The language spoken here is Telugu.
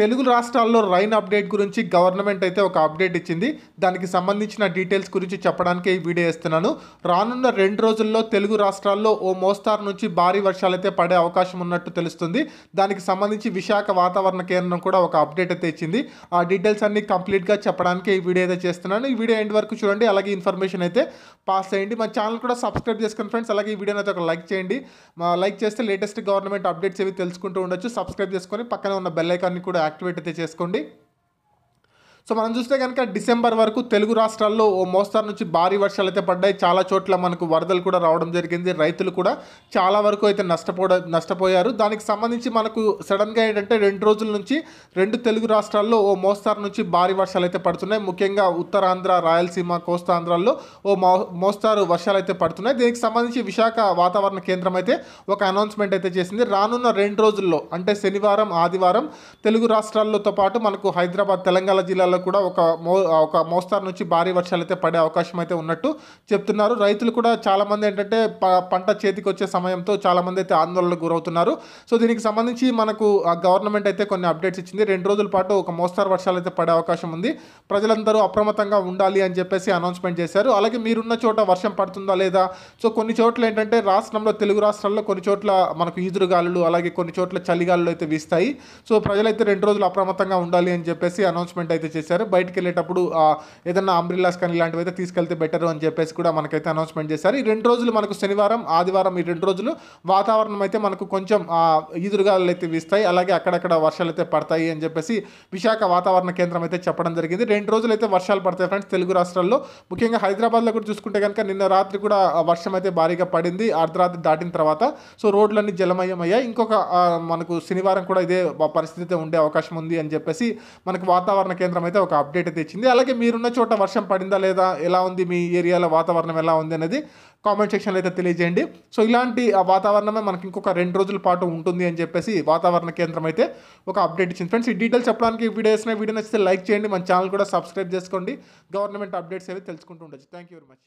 తెలుగు రాష్ట్రాల్లో రైన్ అప్డేట్ గురించి గవర్నమెంట్ అయితే ఒక అప్డేట్ ఇచ్చింది దానికి సంబంధించిన డీటెయిల్స్ గురించి చెప్పడానికే ఈ వీడియో ఇస్తున్నాను రానున్న రెండు రోజుల్లో తెలుగు రాష్ట్రాల్లో ఓ మోస్తారు నుంచి భారీ వర్షాలు అయితే పడే అవకాశం ఉన్నట్టు తెలుస్తుంది దానికి సంబంధించి విశాఖ వాతావరణ కేంద్రం కూడా ఒక అప్డేట్ అయితే ఇచ్చింది ఆ డీటెయిల్స్ అన్ని కంప్లీట్గా చెప్పడానికే ఈ వీడియో అయితే చేస్తున్నాను ఈ వీడియో ఎండ్ వరకు చూడండి అలాగే ఇన్ఫర్మేషన్ అయితే పాస్ చేయండి మా ఛానల్ కూడా సబ్స్క్రైబ్ చేసుకుని ఫ్రెండ్స్ అలాగే ఈ వీడియోని అయితే ఒక లైక్ చేయండి లైక్ చేస్తే లేటెస్ట్ గవర్నమెంట్ అప్డేట్స్ ఏవి తెలుసుకుంటూ ఉండొచ్చు సబ్స్క్రైబ్ చేసుకొని పక్కన ఉన్న బెల్లైకాన్ని కూడా యాక్టివేట్ అయితే చేసుకోండి సో మనం చూస్తే కనుక డిసెంబర్ వరకు తెలుగు రాష్ట్రాల్లో ఓ మోస్తారు నుంచి భారీ వర్షాలు అయితే పడ్డాయి చాలా చోట్ల మనకు వరదలు కూడా రావడం జరిగింది రైతులు కూడా చాలా వరకు అయితే నష్టపో నష్టపోయారు దానికి సంబంధించి మనకు సడన్గా ఏంటంటే రెండు రోజుల నుంచి రెండు తెలుగు రాష్ట్రాల్లో ఓ మోస్తారు నుంచి భారీ వర్షాలు అయితే పడుతున్నాయి ముఖ్యంగా ఉత్తరాంధ్ర రాయలసీమ కోస్తాంధ్రాల్లో ఓ మో మోస్తారు వర్షాలు అయితే పడుతున్నాయి దీనికి సంబంధించి విశాఖ వాతావరణ కేంద్రం అయితే ఒక అనౌన్స్మెంట్ అయితే చేసింది రానున్న రెండు రోజుల్లో అంటే శనివారం ఆదివారం తెలుగు రాష్ట్రాల్లోతో పాటు మనకు హైదరాబాద్ తెలంగాణ జిల్లాలో జిల్లాల్లో కూడా ఒక మో ఒక మోస్తారు నుంచి భారీ వర్షాలు అయితే పడే అవకాశం అయితే ఉన్నట్టు చెప్తున్నారు రైతులు కూడా చాలామంది ఏంటంటే పంట చేతికి వచ్చే సమయంతో చాలామంది అయితే ఆందోళనకు గురవుతున్నారు సో దీనికి సంబంధించి మనకు గవర్నమెంట్ అయితే కొన్ని అప్డేట్స్ ఇచ్చింది రెండు రోజుల పాటు ఒక మోస్తారు వర్షాలు అయితే పడే అవకాశం ఉంది ప్రజలందరూ అప్రమత్తంగా ఉండాలి అని చెప్పేసి అనౌన్స్మెంట్ చేశారు అలాగే మీరున్న చోట వర్షం పడుతుందా లేదా సో కొన్ని చోట్ల ఏంటంటే రాష్ట్రంలో తెలుగు రాష్ట్రాల్లో కొన్ని చోట్ల మనకు ఈదురుగాలు అలాగే కొన్ని చోట్ల చలిగాలు అయితే వీస్తాయి సో ప్రజలైతే రెండు రోజులు అప్రమత్తంగా ఉండాలి అని చెప్పేసి అనౌన్స్మెంట్ అయితే చేశారు బయటకు వెళ్ళేటప్పుడు ఏదన్నా అంబ్రిల్లాస్ కానీ ఇలాంటివి అయితే తీసుకెళ్తే బెటర్ అని చెప్పేసి కూడా మనకైతే అనౌన్స్మెంట్ చేశారు ఈ రెండు రోజులు మనకు శనివారం ఆదివారం ఈ రెండు రోజులు వాతావరణం అయితే మనకు కొంచెం ఈదురుగాలు అయితే వీస్తాయి అలాగే అక్కడక్కడ వర్షాలు అయితే పడతాయి అని చెప్పేసి విశాఖ వాతావరణ కేంద్రం అయితే చెప్పడం జరిగింది రెండు రోజులు అయితే వర్షాలు పడతాయి ఫ్రెండ్స్ తెలుగు రాష్ట్రాల్లో ముఖ్యంగా హైదరాబాద్లో కూడా చూసుకుంటే కనుక నిన్న రాత్రి కూడా వర్షం అయితే భారీగా పడింది అర్ధరాత్రి దాటిన తర్వాత సో రోడ్లన్నీ జలమయమయ్యాయి ఇంకొక మనకు శనివారం కూడా ఇదే పరిస్థితి ఉండే అవకాశం ఉంది అని చెప్పేసి మనకు వాతావరణ కేంద్రం అయితే ఒక అప్డేట్ అయితే ఇచ్చింది అలాగే మీరున్న చోట వర్షం పడిందా లేదా ఎలా ఉంది మీ ఏరియాలో వాతావరణం ఎలా ఉంది అనేది కామెంట్ సెక్షన్లో అయితే తెలియజేయండి సో ఇలాంటి ఆ వాతావరణమే మనకి ఇంకొక రెండు రోజుల పాటు ఉంటుంది అని చెప్పేసి వాతావరణ కేంద్రం అయితే ఒక అప్డేట్ ఇచ్చింది ఫ్రెండ్స్ ఈ డీటెయిల్స్ చెప్పడానికి వీడియోస్ వీడియో నచ్చితే లైక్ చేయండి మన ఛానల్ కూడా సబ్స్క్రైబ్ చేసుకోండి గవర్నమెంట్ అప్డేట్స్ అవి తెలుసుకుంటూ ఉండొచ్చు థ్యాంక్ యూ వెరీ మచ్